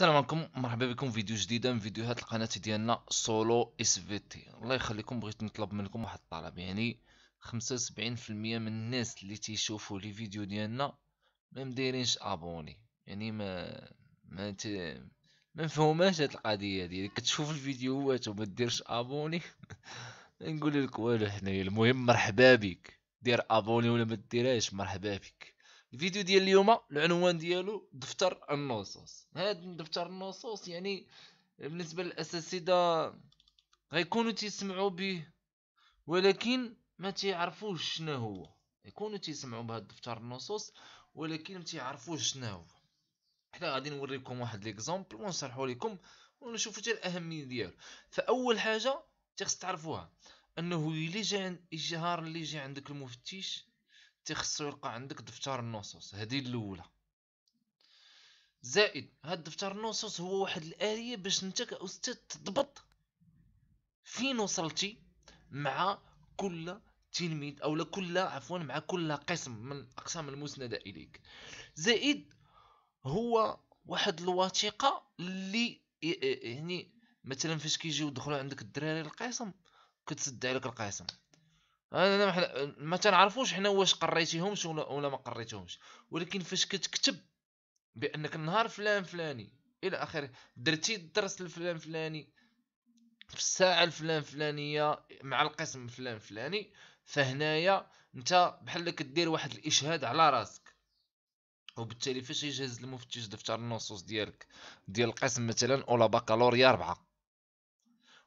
السلام عليكم مرحبا بكم فيديو جديد من فيديوهات القناه ديالنا سولو اس في تي الله يخليكم بغيت نطلب منكم واحد الطلب يعني 75% من الناس اللي تيشوفوا لي فيديو ديالنا ما مديرينش ابوني يعني ما ما ت... ما مفهوماش هاد القضيه ديالي كتشوف الفيديوهات وما ديرش ابوني نقول لك والو حنايا المهم مرحبا بك دير ابوني ولا ما ديرهاش مرحبا بك الفيديو ديال اليوم العنوان ديالو دفتر النصوص هذا دفتر النصوص يعني بالنسبه للاساتذه غيكونوا تيسمعوا به ولكن ما تيعرفوش شنو هو يكونوا تيسمعوا بهذا دفتر النصوص ولكن ما تيعرفوش شنو هو حنا غادي نوريكم واحد ليكزامبل ونشرحوا لكم ونشوفوا حتى الاهميه ديالو فاول حاجه تيخص تعرفوها انه اللي جا عند الاشهار اللي جا عندك المفتش تيخصو يلقى عندك دفتر النصوص هذه الاولى زائد هذا دفتر النصوص هو واحد الاليه باش انت كاستاذ تضبط فين وصلتي مع كل تلميذ او كل عفوا مع كل قسم من اقسام المسنده اليك زائد هو واحد الوثيقه اللي يعني مثلا فاش كيجيو يدخلوا عندك الدراري القسم كتسد عليك القسم انا ما, حنا ما تنعرفوش حنا واش قريتيهمش ولا, ولا ما قريتهمش ولكن فاش كتكتب بانك النهار فلان فلاني الى اخره درتي الدرس الفلان فلاني في الساعه الفلان فلانيه مع القسم فلان فلاني فهنايا انت بحال كدير واحد الاشهاد على راسك وبالتالي فاش يجهز المفتش دفتر النصوص ديالك ديال القسم مثلا اولا بكالوريا ربعة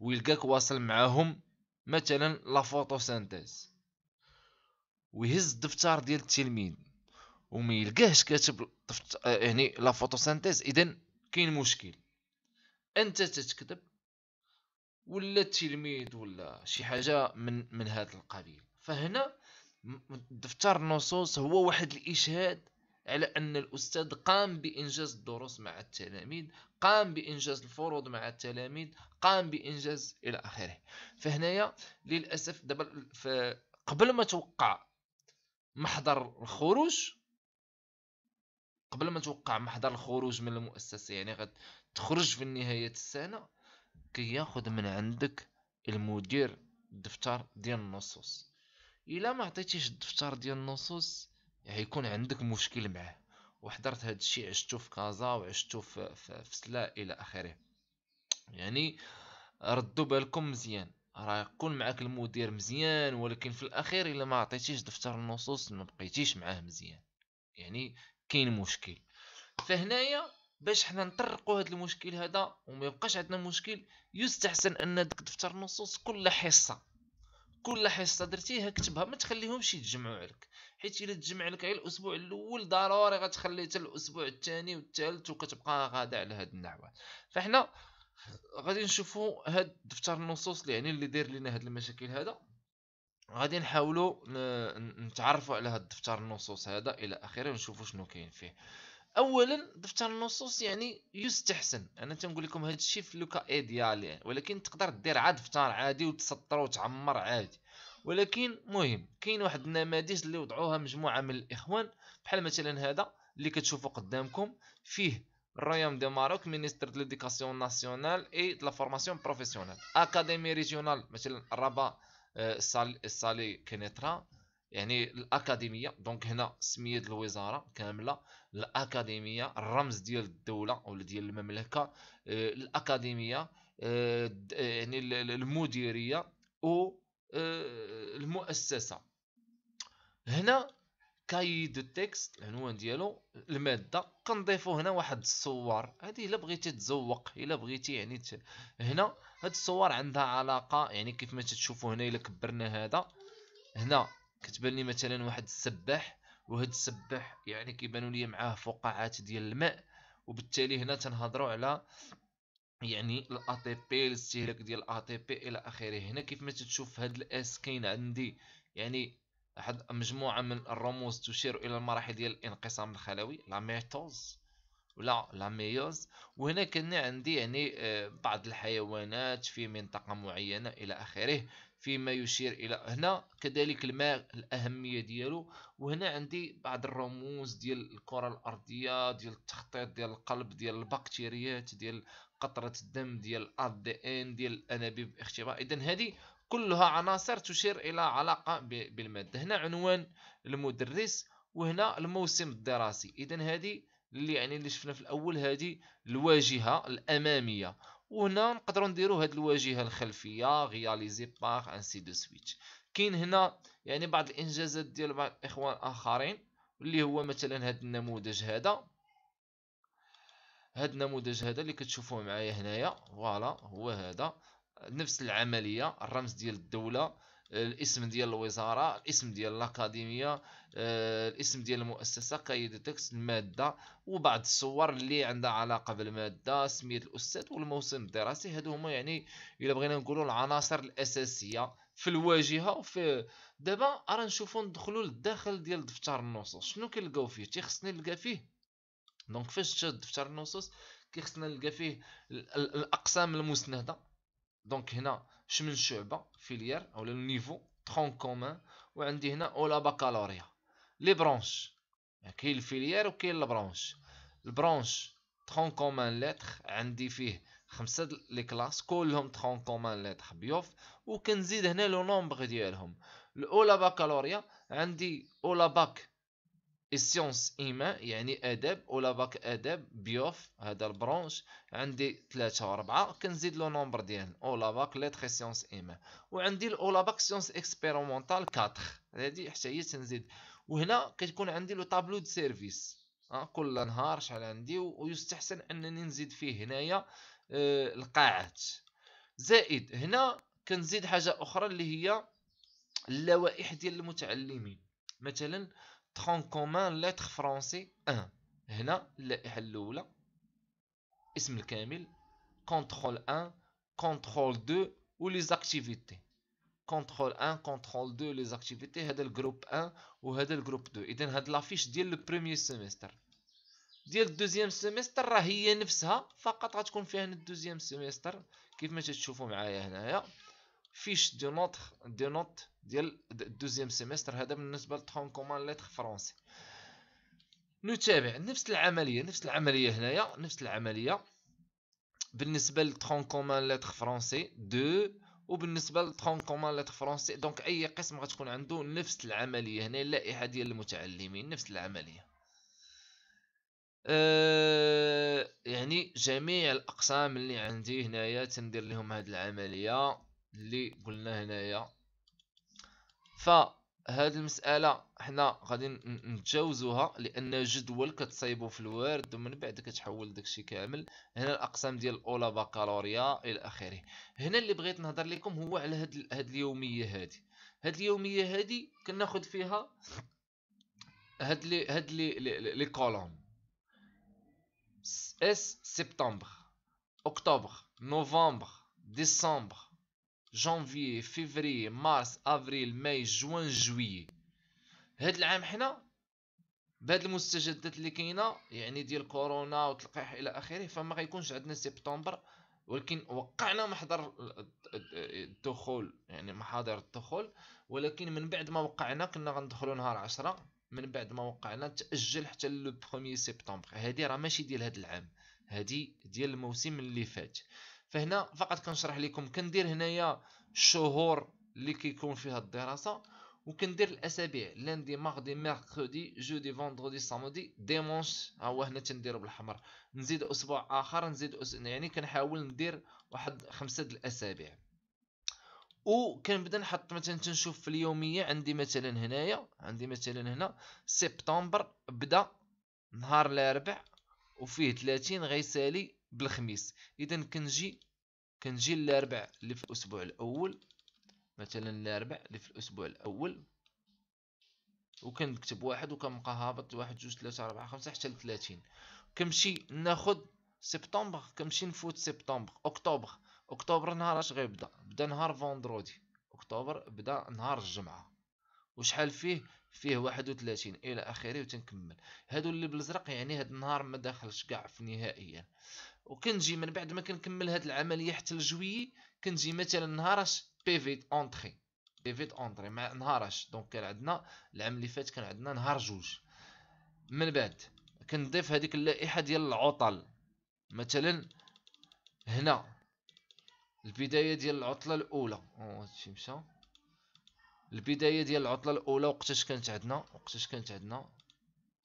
ويلقاك واصل معاهم مثلا لا فوتوسينتيز ويهز الدفتر ديال التلميذ وما يلقاهش كاتب آه، يعني لا فوتوسينتيز اذا كاين مشكل انت تتكتب ولا التلميذ ولا شي حاجه من من هذا القبيل فهنا دفتر النصوص هو واحد الاشهاد على أن الأستاذ قام بإنجاز الدروس مع التلاميذ قام بإنجاز الفروض مع التلاميذ قام بإنجاز إلى آخره فهنايا للأسف دابا قبل ما توقع محضر الخروج قبل ما توقع محضر الخروج من المؤسسة يعني غتخرج في نهاية السنة كياخذ من عندك المدير الدفتر ديال النصوص الا ما عطيتيش الدفتر ديال النصوص هيكون يعني عندك مشكل معاه وحضرت هذا الشيء عشتو في كازا وعشتو في, في, في سلا الى اخره يعني ردوا بالكم مزيان راه يكون معاك المدير مزيان ولكن في الاخير الا ما عطيتيش دفتر النصوص ما بقيتيش معاه مزيان يعني كاين مشكل فهنايا باش حنا نطرقوا هذا المشكل هذا وما يبقاش عندنا مشكل يستحسن ان دفتر النصوص كل حصه كل حصه درتيها كتبها ما تخليهمش يتجمعوا عليك حيت الا تجمع لك غير الاسبوع الاول ضروري غتخلي حتى الاسبوع الثاني والثالث وكتبقى غادا على هاد النحو فحنا غادي نشوفوا هاد دفتر النصوص اللي يعني اللي داير لنا هاد المشاكل هذا غادي نحاولوا نتعرفوا على هاد دفتر النصوص هذا الى اخره ونشوفوا شنو كاين فيه اولا دفتر النصوص يعني يستحسن انا تنقول لكم هذا الشيء في لوكا اي يعني. ولكن تقدر دير عاد دفتر عادي وتسطر وتعمر عادي ولكن مهم كاين واحد النماذج اللي وضعوها مجموعه من الاخوان بحال مثلا هذا اللي كتشوفوا قدامكم فيه الرويوم دو ماروك مينيستر دو ليديكاسيون ناسيونال اي دو لا فورماسيون بروفيسيونيل اكاديمي ريجيونال مثلا الربا آه، سالي كينيترا يعني الاكاديميه دونك هنا سميه الوزاره كامله الاكاديميه الرمز ديال الدوله ولا ديال المملكه آه، الاكاديميه آه، آه، يعني المديريه او المؤسسه هنا كاي دو تيكست العنوان ديالو الماده كنضيفو هنا واحد الصور هذه الا بغيتي تزوق الا بغيتي يعني ت... هنا هاد الصور عندها علاقه يعني كيف ما تشوفوا هنا الا كبرنا هذا هنا كتبان لي مثلا واحد السباح وهاد السباح يعني كيبانوا لي معاه فقاعات ديال الماء وبالتالي هنا تنهضروا على يعني الاي تي بي الاستهلاك ديال الاي تي بي الى اخره هنا كيف ما تتشوف هاد الاس كاين عندي يعني واحد مجموعه من الرموز تشير الى المراحل ديال الانقسام الخلوي لا ميتوز ولا لا ميوز وهنا كان عندي يعني آه، بعض الحيوانات في منطقه معينه الى اخره فيما يشير الى هنا كذلك الماء الاهميه ديالو وهنا عندي بعض الرموز ديال الكره الارضيه ديال التخطيط ديال القلب ديال البكتيريات ديال قطره الدم ديال الار دي ان ديال الانابيب اختبار اذا هذه كلها عناصر تشير الى علاقه بالماده هنا عنوان المدرس وهنا الموسم الدراسي اذا هذه اللي يعني اللي شفنا في الاول هذه الواجهه الاماميه وهنا نقدروا نديروا هذه الواجهه الخلفيه رياليزي باغ انسي دو سويتش كاين هنا يعني بعض الانجازات ديال بعض الاخوان الاخرين اللي هو مثلا هذا النموذج هذا هذا النموذج هذا اللي كتشوفوه معايا هنايا فوالا هو هذا نفس العمليه الرمز ديال الدوله الاسم ديال الوزاره الاسم ديال الاكاديميه آه، الاسم ديال المؤسسه تكس الماده وبعض الصور اللي عندها علاقه بالماده سميه الاستاذ والموسم الدراسي هادو هما يعني الا بغينا نقولوا العناصر الاساسيه في الواجهه وفي دابا راه نشوفوا ندخلوا للداخل ديال دفتر النصوص شنو كنلقاو فيه تيخصني نلقى فيه دونك فاش تشد دفتر النصوص كيخصنا نلقى فيه الاقسام المسنده دونك هنا شمن شعبه فيليير او نيفو ترون كومان وعندي هنا اولا بكالوريا لي برونش يعني كاين الفيليير وكاين البرونش البرونش ترون كومان ليتر عندي فيه خمسه لي كلاس كلهم ترون كومان ليتر بيوف وكنزيد هنا لو نومبر ديالهم الاولى بكالوريا عندي اولا باك السيونس ايمان يعني آداب ولا باك آداب بيوف هذا البرونش عندي ثلاثة ربعة كنزيد لو نومبر ديالهم باك ليتر سيونس ايمان وعندي باك سيونس اكسبيرومونتال 4 هادي حتى هي تنزيد وهنا كتكون عندي لو طابلو دو سيرفيس أه كل نهار شحال عندي ويستحسن انني نزيد فيه هنايا آه، القاعات زائد هنا كنزيد حاجه اخرى اللي هي اللوائح ديال المتعلمين مثلا ترون كومان لتر فرونسي ان هنا اللائحة الأولى اسم الكامل كونترول ان كونترول دو لي زاكتيفيتي كونترول 1 كونترول 2 لي زاكتيفيتي هذا الجروب 1 وهذا الجروب 2 اذا هاد لافيش ديال بروميي سيمستر ديال الدوزيام سيمستر راه هي نفسها فقط غتكون فيها الدوزيام سيمستر كيف ما تشوفوا معايا هنايا فيش دو نوتر دو نوت ديال الدوزيام سيمستر هذا بالنسبه لترون كومان ليتر فرونسي نتابع نفس العمليه نفس العمليه هنايا نفس العمليه بالنسبه لترون كومان ليتر فرونسي دو وبالنسبه لترون كومان ليتر فرونسي دونك اي قسم غتكون عنده نفس العمليه هنا اللائحه ديال المتعلمين نفس العمليه آه، يعني جميع الاقسام اللي عندي هنايا تندير لهم هذه العمليه اللي قلنا هنايا فهاد المساله حنا غادي نتجاوزوها لان جدول كتصايبو في الوارد ومن بعد كتحول داكشي كامل هنا الاقسام ديال الاولى بكالوريا الى اخره هنا اللي بغيت نهضر لكم هو على هاد, هاد اليوميه هادي هاد اليوميه هادي كناخد فيها هاد لي هاد لي لي كولوم اس سبتمبر اكتوبر نوفمبر ديسمبر جانفي فيفري مارس افريل ماي جوان جويي هاد العام حنا بهاد المستجدات اللي كاينه يعني ديال كورونا وتلقيح الى اخره فما غيكونش عندنا سبتمبر ولكن وقعنا محضر الدخول يعني محاضر الدخول ولكن من بعد ما وقعنا كنا غندخلوا نهار عشرة من بعد ما وقعنا تاجل حتى لو 1 سبتمبر هادي راه ماشي ديال هاد العام هادي ديال الموسم اللي فات فهنا فقط كنشرح لكم كندير هنايا الشهور اللي كيكون فيها الدراسه وكندير الاسابيع لندي مغدي ميركودي جودي فوندردي سامودي ديمونش ها هو هنا تنديرو بالاحمر نزيد اسبوع اخر نزيد أس... يعني كنحاول ندير واحد خمسه د الاسابيع وكنبدا نحط مثلا تنشوف في اليوميه عندي مثلا هنايا عندي مثلا هنا سبتمبر بدا نهار الاربع وفيه 30 غيسالي بالخميس اذا كنجي كنجي الاربع اللي في الاسبوع الاول مثلا الاربع اللي في الاسبوع الاول وكنكتب واحد وكنبقى هابط واحد جوج ثلاثة أربعة خمسة حتى لثلاثين كنمشي ناخد سبتمبر كنمشي نفوت سبتمبر أكتوبر أكتوبر نهار اش غيبدا بدا نهار فوندرودي أكتوبر بدا نهار الجمعة وشحال فيه فيه واحد وثلاثين إلى آخره وتنكمل هادو اللي بالزرق يعني هاد النهار ما داخلش كاع في نهائيا وكنجي من بعد ما كنكمل هاد العمليه حتى لجوي كنجي مثلا نهارش بيفيت اونتري بيفيت اونطري مع نهارش دونك كان عندنا العام اللي فات كان عندنا نهار جوج من بعد كنضيف هذيك اللائحه ديال العطل مثلا هنا البدايه ديال العطله الاولى هادشي مشى البدايه ديال العطله الاولى وقتاش كانت عندنا وقتاش كانت عندنا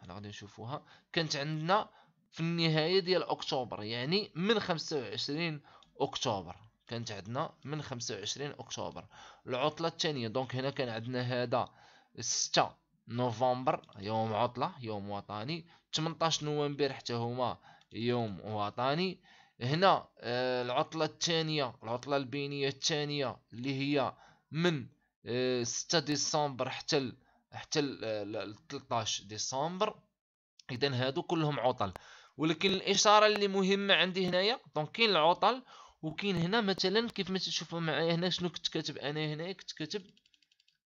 هنا غادي نشوفوها كانت عندنا في النهايه ديال اكتوبر يعني من 25 اكتوبر كانت عندنا من 25 اكتوبر العطله الثانيه دونك هنا كان عندنا هذا 6 نوفمبر يوم عطله يوم وطني 18 نوفمبر حتى هما يوم وطني هنا آه، العطله الثانيه العطله البينيه الثانيه اللي هي من 6 آه، ديسمبر حتى حتى ال 13 آه، ديسمبر اذا هادو كلهم عطل ولكن الاشاره اللي مهمه عندي هنايا دونك كاين العطل وكاين هنا مثلا كيف ما تشوفوا معايا هنا شنو كنت كاتب انا هنا كنت كاتب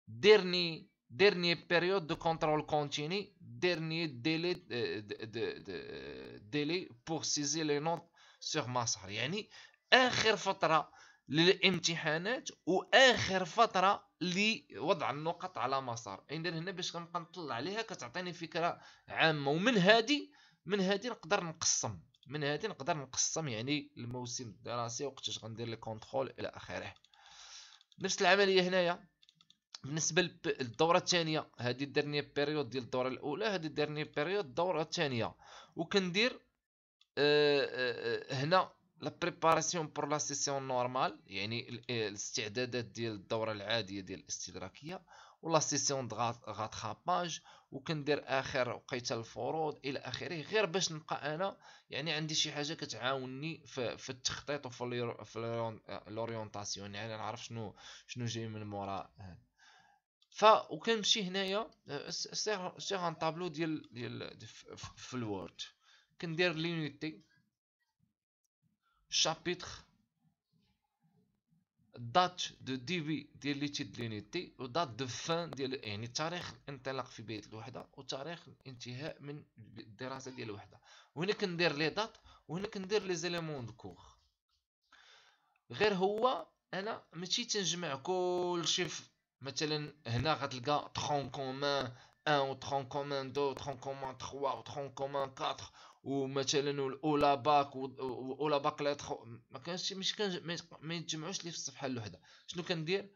ديرني ديرني بيريود دو كونترول كونتيني ديرني ديلي ديلي بور سيزي لي نوت سور ماسار يعني اخر فتره للامتحانات واخر فتره لوضع النقط على مسار اذا هنا باش كنبقى نطلع عليها كتعطيني فكره عامه ومن هذه من هذه نقدر نقسم من هذه نقدر نقسم يعني الموسم الدراسي وقتاش غندير لي كونترول الى اخره نفس العمليه هنايا بالنسبه للدوره الثانيه هذه الدرني بيريود ديال الدوره الاولى هذه الدرني بيريود الدوره الثانيه وكندير آه، آه، آه، هنا لا بريباراسيون بور لا سيسيون نورمال يعني الاستعدادات ديال الدوره العاديه ديال الاستدراكيه ولا سيسيون غاتخاباج وكندير اخر وقيته الفروض الى اخره غير باش نبقى انا يعني عندي شي حاجه كتعاوني في, في التخطيط وفي لورينتاسيون يعني نعرف شنو شنو جاي من مورا ف وكنمشي هنايا سير ان طابلو ديال ديال في الوورد كندير لينيتي شابيتر دات دو ديبي ديال ليتيد لونيتي دات دو فان ديال يعني تاريخ الانطلاق في بدايه الوحده وتاريخ الانتهاء من الدراسه ديال الوحده وهنا كندير لي دات وهنا كندير لي زيليمون دو كور غير هو انا ماشي تنجمع كلشي مثلا هنا غتلقى ترون كومان 1 وتخون كومان 2 وتخون كومان 3 وتخون كومان 4 ومثلا والاولا باك والاولا باك لاتخ ما كانش مش كان ما يتجمعوش لي في الصفحه الوحده شنو كندير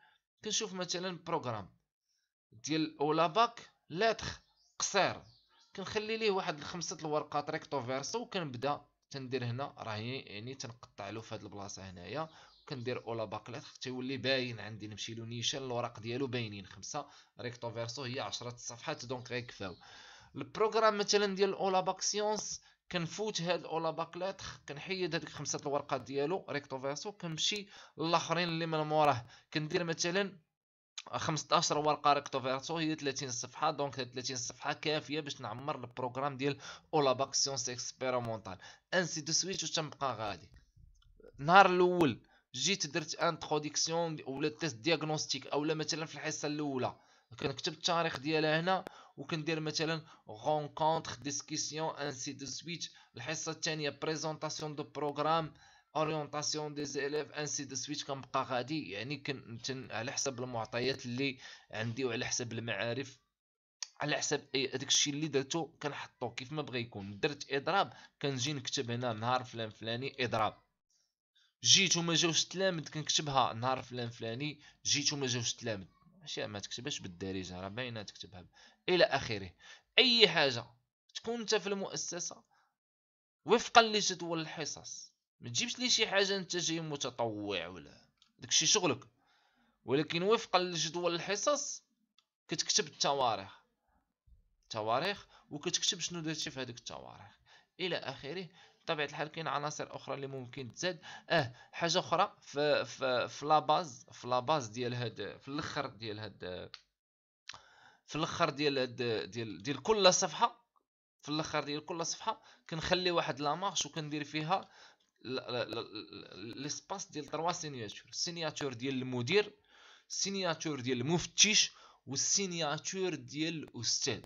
كنشوف مثلا بروغرام ديال اولا باك لاتخ قصير كنخلي ليه واحد الخمسه الورقات ريكتو فيرسو وكنبدا تندير هنا راه يعني تنقطع له في هاد البلاصه هنايا كندير اولا باك حتى يولي باين عندي نمشي له نيشان الوراق ديالو باينين خمسة ريكتو فيرسو هي 10 الصفحات دونك غيكفاو البروغرام مثلا ديال اولا باك سيونس كنفوت هاد اولا باك لاتخ كنحيد هاديك خمسة الورقات ديالو ريكتو فيرسو كنمشي للاخرين اللي من موراه كندير مثلا 15 ورقه ريكتو فيرسو هي 30 صفحه دونك 30 صفحه كافيه باش نعمر البروغرام ديال اولا باك سيونس اكسبيرمونتال انسي دو سويت و تنبقى غادي النهار الاول جيت درت انتروديكسيون ولا تيست دياغنوستيك اولا مثلا في الحصه الاولى كنكتب التاريخ ديالها هنا وكندير مثلا رونكونتر ديسكسيون انسي دو سويت الحصه الثانيه بريزونطاسيون دو بروغرام اورينتاسيون دي زيليف انسي دو سويت كنبقى غادي يعني كن على حسب المعطيات اللي عندي وعلى حسب المعارف على حسب هذاك إيه، الشيء اللي درتو كنحطو كيف ما بغى يكون درت اضراب كنجي نكتب هنا نهار فلان فلاني اضراب جيت وما جاوش تلامد كنكتبها نهار فلان فلاني جيت وما جاوش تلامد ماشي ما تكتبهاش بالدارجه راه باينه تكتبها الى اخره اي حاجه تكون انت في المؤسسه وفقا لجدول الحصص ما تجيبش لي شي حاجه انت جاي متطوع ولا داكشي شغلك ولكن وفقا لجدول الحصص كتكتب التواريخ تواريخ وكتكتب شنو درتي في هذيك التواريخ الى اخره بطبيعه الحال كاين عناصر اخرى اللي ممكن تزاد اه حاجه اخرى في في في لاباز في لاباز ديال هاد في الاخر ديال هاد في الاخر ديال هاد ديال ديال كل صفحه في الاخر ديال كل صفحه كنخلي واحد لا مارش وكندير فيها ليسباس ديال 3 سينياتور السينياتور ديال المدير السينياتور ديال المفتش والسينياتور ديال الاستاذ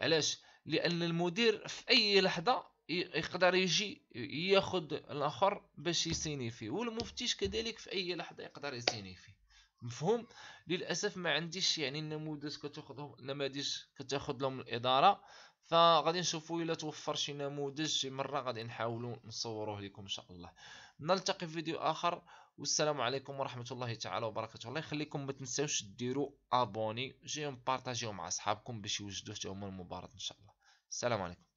علاش لان المدير في اي لحظه يقدر يجي ياخذ الاخر باش يسيني فيه والمفتش كذلك في اي لحظه يقدر يسيني فيه مفهوم للاسف ما عنديش يعني النموذج كتاخذهم نماذج كتاخذ لهم الاداره فغادي نشوفوا الا توفر شي نموذج شي مره غادي نحاولوا نصوروه لكم ان شاء الله نلتقي في فيديو اخر والسلام عليكم ورحمه الله تعالى وبركاته الله يخليكم ما تنساوش ديروا ابوني جيم بارطاجيو مع اصحابكم باش يوجدوا حتى هما المباراه ان شاء الله السلام عليكم